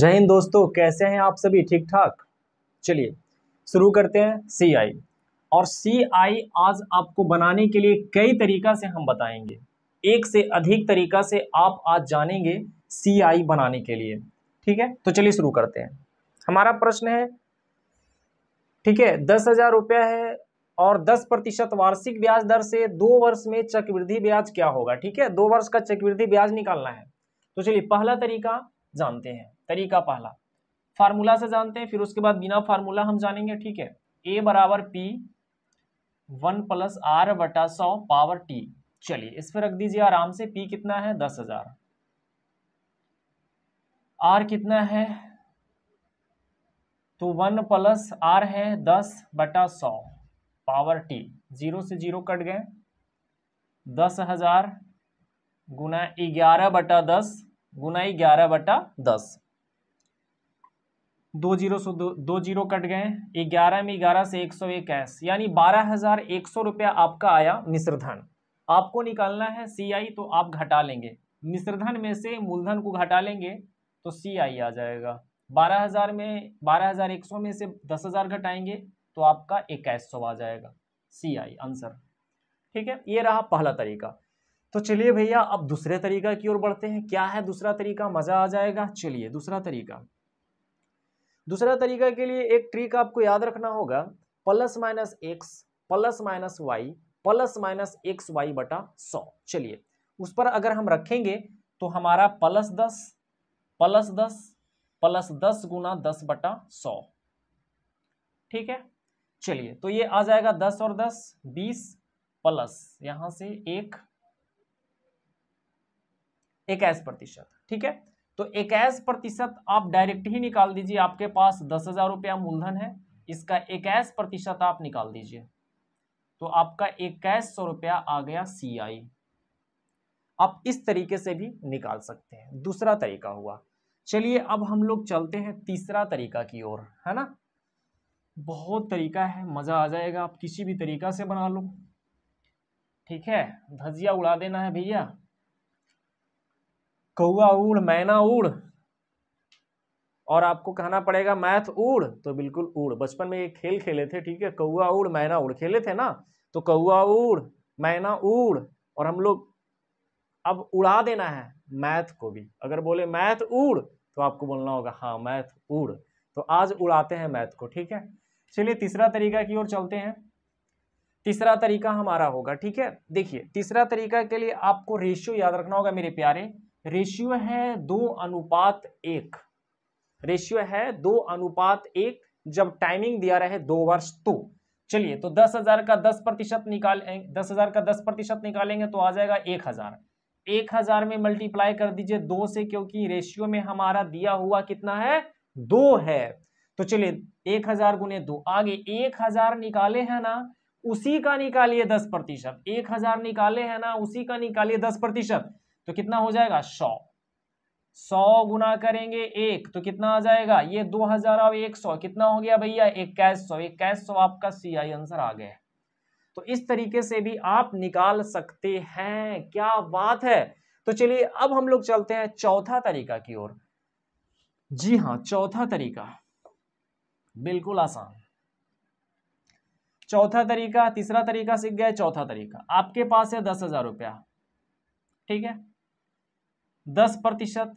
जय हिंद दोस्तों कैसे हैं आप सभी ठीक ठाक चलिए शुरू करते हैं सी आई और सी आई आज आपको बनाने के लिए कई तरीका से हम बताएंगे एक से अधिक तरीका से आप आज जानेंगे सी आई बनाने के लिए ठीक है तो चलिए शुरू करते हैं हमारा प्रश्न है ठीक है दस हजार रुपया है और दस प्रतिशत वार्षिक ब्याज दर से दो वर्ष में चक्रवृद्धि ब्याज क्या होगा ठीक है दो वर्ष का चक्रवृद्धि ब्याज निकालना है तो चलिए पहला तरीका जानते हैं तरीका पहला फार्मूला से जानते हैं फिर उसके बाद बिना फार्मूला हम जानेंगे ठीक है ए बराबर पी वन प्लस आर बटा सौ पावर टी चलिए इस पर रख दीजिए आराम से पी कितना है दस हजार आर कितना है तो वन प्लस आर है दस बटा सौ पावर टी जीरो से जीरो कट गए दस हजार गुना ग्यारह बटा दस गुनाई ग्यारह बटा दस दो जीरो से दो, दो जीरो कट गए ग्यारह में ग्यारह से एक सौ एक एस यानी बारह हजार एक सौ रुपया आपका आया मिश्रधन आपको निकालना है सी आई तो आप घटा लेंगे मिश्रधन में से मूलधन को घटा लेंगे तो सी आई आ जाएगा बारह हजार में बारह हजार एक सौ में से दस हजार घटाएंगे तो आपका इक्कीस सौ आ जाएगा सी आई आंसर ठीक है ये रहा पहला तरीका तो चलिए भैया अब दूसरे तरीका की ओर बढ़ते हैं क्या है दूसरा तरीका मजा आ जाएगा चलिए दूसरा तरीका दूसरा तरीका के लिए एक ट्रिक आपको याद रखना होगा plus minus X plus minus Y plus minus X Y बटा सौ चलिए उस पर अगर हम रखेंगे तो हमारा प्लस दस प्लस दस प्लस दस गुना दस बटा सौ ठीक है चलिए तो ये आ जाएगा दस और दस बीस प्लस यहां से एक इक्यास प्रतिशत ठीक है तो इक्यास प्रतिशत आप डायरेक्ट ही निकाल दीजिए आपके पास दस हजार रुपया मूलधन है इसका इक्यास प्रतिशत आप निकाल दीजिए तो आपका इक्कीस सौ रुपया आ गया सी आई आप इस तरीके से भी निकाल सकते हैं दूसरा तरीका हुआ चलिए अब हम लोग चलते हैं तीसरा तरीका की ओर है ना बहुत तरीका है मज़ा आ जाएगा आप किसी भी तरीका से बना लो ठीक है धजिया उड़ा देना है भैया कौआ उड़ मैना उड़ और आपको कहना पड़ेगा मैथ उड़ तो बिल्कुल उड़ बचपन में ये खेल खेले थे ठीक है कौआ उड़ मैना उड़ खेले थे ना तो कौआ उड़ मैना उड़ और हम लोग अब उड़ा देना है मैथ को भी अगर बोले मैथ उड़ तो आपको बोलना होगा हाँ मैथ उड़ तो आज उड़ाते हैं मैथ को ठीक है चलिए तीसरा तरीका की ओर चलते हैं तीसरा तरीका हमारा होगा ठीक है देखिए तीसरा तरीका के लिए आपको रेशियो याद रखना होगा मेरे प्यारे रेशियो है दो अनुपात एक रेशियो है दो अनुपात एक जब टाइमिंग दिया रहे दो वर्ष तो चलिए तो दस हजार का दस प्रतिशत निकाल दस हजार का दस प्रतिशत निकालेंगे तो आ जाएगा एक हजार एक हजार में मल्टीप्लाई कर दीजिए दो से क्योंकि रेशियो में हमारा दिया हुआ कितना है दो है तो चलिए एक हजार गुने दो आगे एक हजार निकाले हैं ना उसी का निकालिए दस प्रतिशत एक हजार निकाले हैं ना उसी का निकालिए दस प्रतिशत तो कितना हो जाएगा सौ सौ गुना करेंगे एक तो कितना आ जाएगा ये दो हजार और एक सौ कितना हो गया भैया इक्कीस सौ इक्कीस सौ आपका सी आई आंसर आ गया तो इस तरीके से भी आप निकाल सकते हैं क्या बात है तो चलिए अब हम लोग चलते हैं चौथा तरीका की ओर जी हाँ चौथा तरीका बिल्कुल आसान चौथा तरीका तीसरा तरीका सीख गए चौथा तरीका आपके पास है दस हजार रुपया ठीक है दस प्रतिशत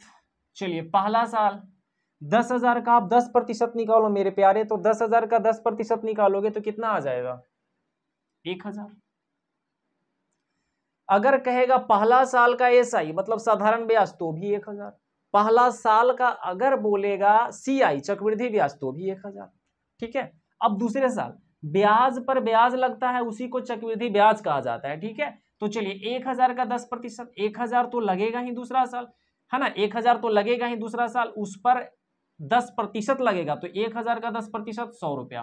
चलिए पहला साल दस हजार का आप दस प्रतिशत निकालो मेरे प्यारे तो दस हजार का दस प्रतिशत निकालोगे तो कितना आ जाएगा एक हजार अगर कहेगा पहला साल का एस आई मतलब साधारण ब्याज तो भी एक हजार पहला साल का अगर बोलेगा सी आई चक्रवृद्धि ब्याज तो भी एक हजार ठीक है अब दूसरे साल ब्याज पर ब्याज लगता है उसी को चक्रवृद्धि ब्याज कहा जाता है ठीक है तो चलिए एक हजार का दस प्रतिशत एक हजार तो लगेगा ही दूसरा साल है ना एक हजार तो लगेगा ही दूसरा साल उस पर दस प्रतिशत लगेगा तो एक हजार का दस प्रतिशत सौ रुपया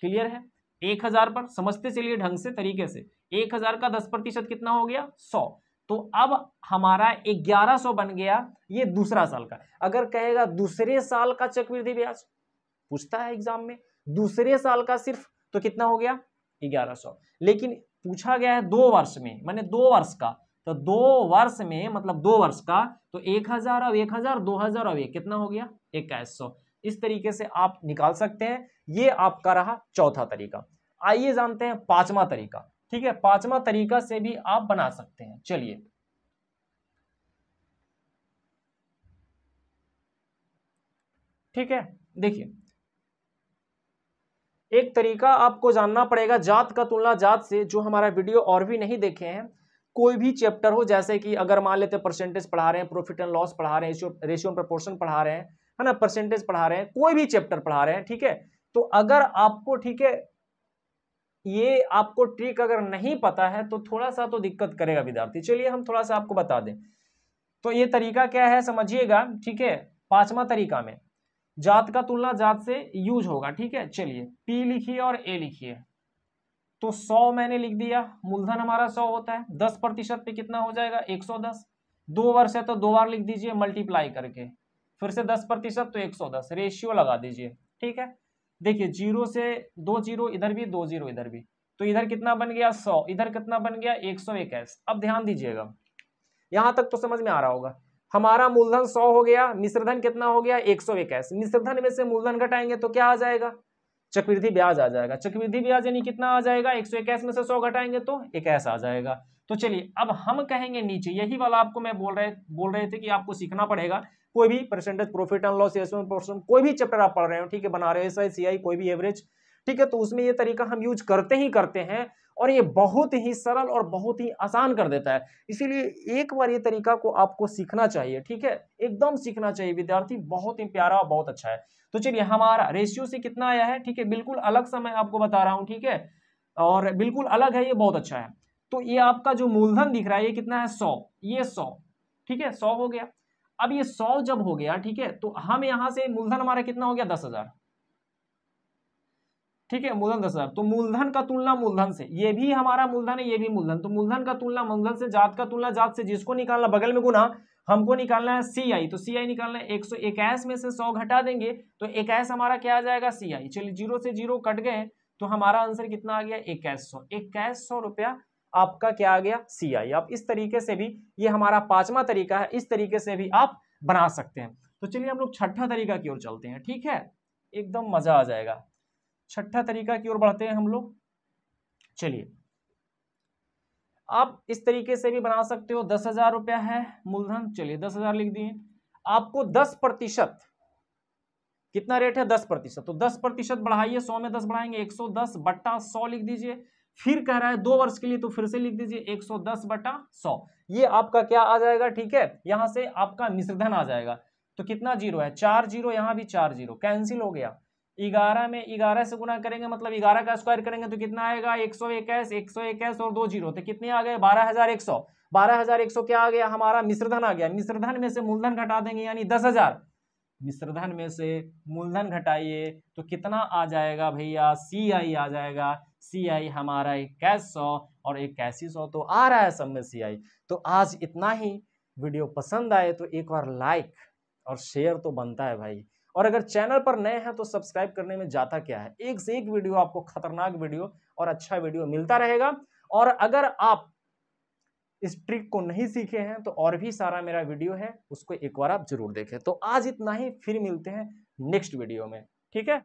क्लियर है एक हजार पर समझते चलिए ढंग से तरीके से एक हजार का दस प्रतिशत कितना हो गया सौ तो अब हमारा ग्यारह सौ बन गया ये दूसरा साल का अगर कहेगा दूसरे साल का चक्रवृद्धि ब्याज पूछता है एग्जाम में दूसरे साल का सिर्फ तो कितना हो गया ग्यारह सौ लेकिन पूछा गया है दो वर्ष में मैंने दो वर्ष का तो दो वर्ष में मतलब दो वर्ष का तो एक हजार अब एक हजार दो हजार अब एक कितना हो गया इक्कीस सौ इस तरीके से आप निकाल सकते हैं ये आपका रहा चौथा तरीका आइए जानते हैं पांचवा तरीका ठीक है पांचवा तरीका से भी आप बना सकते हैं चलिए ठीक है देखिए एक तरीका आपको जानना पड़ेगा जात का तुलना जात से जो हमारा वीडियो और भी नहीं देखे हैं कोई भी चैप्टर हो जैसे कि अगर मान लेते परसेंटेज पढ़ा रहे हैं प्रॉफिट एंड लॉस पढ़ा रहे हैं रेशियो प्रपोर्शन पढ़ा रहे हैं है ना परसेंटेज पढ़ा रहे हैं कोई भी चैप्टर पढ़ा रहे हैं ठीक है तो अगर आपको ठीक है ये आपको ट्रिक अगर नहीं पता है तो थोड़ा सा तो दिक्कत करेगा विद्यार्थी चलिए हम थोड़ा सा आपको बता दें तो ये तरीका क्या है समझिएगा ठीक है पांचवा तरीका में जात का तुलना जात से यूज होगा ठीक है चलिए पी लिखिए और ए लिखिए तो सौ मैंने लिख दिया मूलधन हमारा सौ होता है दस प्रतिशत पे कितना हो जाएगा एक सौ दस दो वर्ष है तो दो बार लिख दीजिए मल्टीप्लाई करके फिर से दस प्रतिशत तो एक सौ दस रेशियो लगा दीजिए ठीक है देखिए जीरो से दो जीरो इधर भी दो जीरो इधर भी तो इधर कितना बन गया सौ इधर कितना बन गया एक सौ इक्कीस अब ध्यान दीजिएगा यहां तक तो समझ में आ रहा होगा हमारा मूलधन सौ हो गया मिश्रधन कितना हो गया एक सौ इक्यासी मिश्रधन में से मूलधन घटाएंगे तो क्या आ जाएगा चक्रवृद्धि ब्याज आ जाएगा चक्रवृद्धि ब्याज यानी कितना आ जाएगा एक सौ में से सौ घटाएंगे तो इक्यास आ जाएगा तो चलिए अब हम कहेंगे नीचे यही वाला आपको मैं बोल रहे बोल रहे थे कि आपको सीखना पड़ेगा कोई भी percentage profit and loss percent कोई भी चैप्टर आप पढ़ रहे हो ठीक है बना रहे हो एस कोई भी एवरेज ठीक है तो उसमें ये तरीका हम यूज करते ही करते हैं और ये बहुत ही सरल और बहुत ही आसान कर देता है इसीलिए एक बार ये तरीका को आपको सीखना चाहिए ठीक है एकदम सीखना चाहिए विद्यार्थी बहुत ही प्यारा और बहुत अच्छा है तो चलिए हमारा रेशियो से कितना आया है ठीक है बिल्कुल अलग सा मैं आपको बता रहा हूँ ठीक है और बिल्कुल अलग है ये बहुत अच्छा है तो ये आपका जो मूलधन दिख रहा है ये कितना है सौ ये सौ ठीक है सौ हो गया अब ये सौ जब हो गया ठीक है तो हम यहाँ से मूलधन हमारा कितना हो गया दस हजार ठीक है मूलधन दस हजार तो मूलधन का तुलना मूलधन से ये भी हमारा मूलधन है ये भी मूलधन तो मूलधन का तुलना मूलधन से जात का तुलना जात से जिसको निकालना बगल में गुना हमको निकालना है सी आई तो सी आई निकालना है एक सौ इक्कीस में से सौ घटा देंगे तो इक्कीस हमारा क्या आ जाएगा सी आई चलिए जीरो से जीरो कट गए तो हमारा आंसर कितना आ गया इक्कीस सौ इक्कीस सौ रुपया आपका क्या आ गया सी आई आप इस तरीके से भी ये हमारा पांचवा तरीका है इस तरीके से भी आप बना सकते हैं तो चलिए हम लोग छठा तरीका की ओर चलते हैं ठीक है एकदम मजा आ जाएगा छठा तरीका की ओर बढ़ते हैं हम लोग चलिए आप इस तरीके से भी बना सकते हो दस हजार रुपया है मूलधन चलिए दस हजार लिख दिए आपको दस प्रतिशत कितना रेट है दस प्रतिशत तो दस प्रतिशत बढ़ाइए सौ में दस बढ़ाएंगे एक सौ दस बट्टा सौ लिख दीजिए फिर कह रहा है दो वर्ष के लिए तो फिर से लिख दीजिए एक सौ दस बटा सौ ये आपका क्या आ जाएगा ठीक है यहां से आपका मिश्रधन आ जाएगा तो कितना जीरो है चार जीरो यहां भी चार जीरो कैंसिल हो गया ग्यारह में ग्यारह से गुना करेंगे मतलब ग्यारह का स्क्वायर करेंगे तो कितना आएगा एक सौ इक्कीस एक सौ इक्कीस और दो जीरो तो कितने आ गए बारह हजार एक सौ बारह हजार एक सौ क्या आ गया हमारा मिश्रधन आ गया मिश्रधन में से मूलधन घटा देंगे यानी दस हजार मिश्रधन में से मूलधन घटाइए तो कितना आ जाएगा भैया सी आई आ जाएगा सी आई हमारा इक्कीस सौ और इक्यासी सौ तो आ रहा है सब में सी आई तो आज इतना ही वीडियो पसंद आए तो एक बार लाइक और शेयर तो बनता है भाई और अगर चैनल पर नए हैं तो सब्सक्राइब करने में जाता क्या है एक से एक वीडियो आपको खतरनाक वीडियो और अच्छा वीडियो मिलता रहेगा और अगर आप इस ट्रिक को नहीं सीखे हैं तो और भी सारा मेरा वीडियो है उसको एक बार आप जरूर देखें तो आज इतना ही फिर मिलते हैं नेक्स्ट वीडियो में ठीक है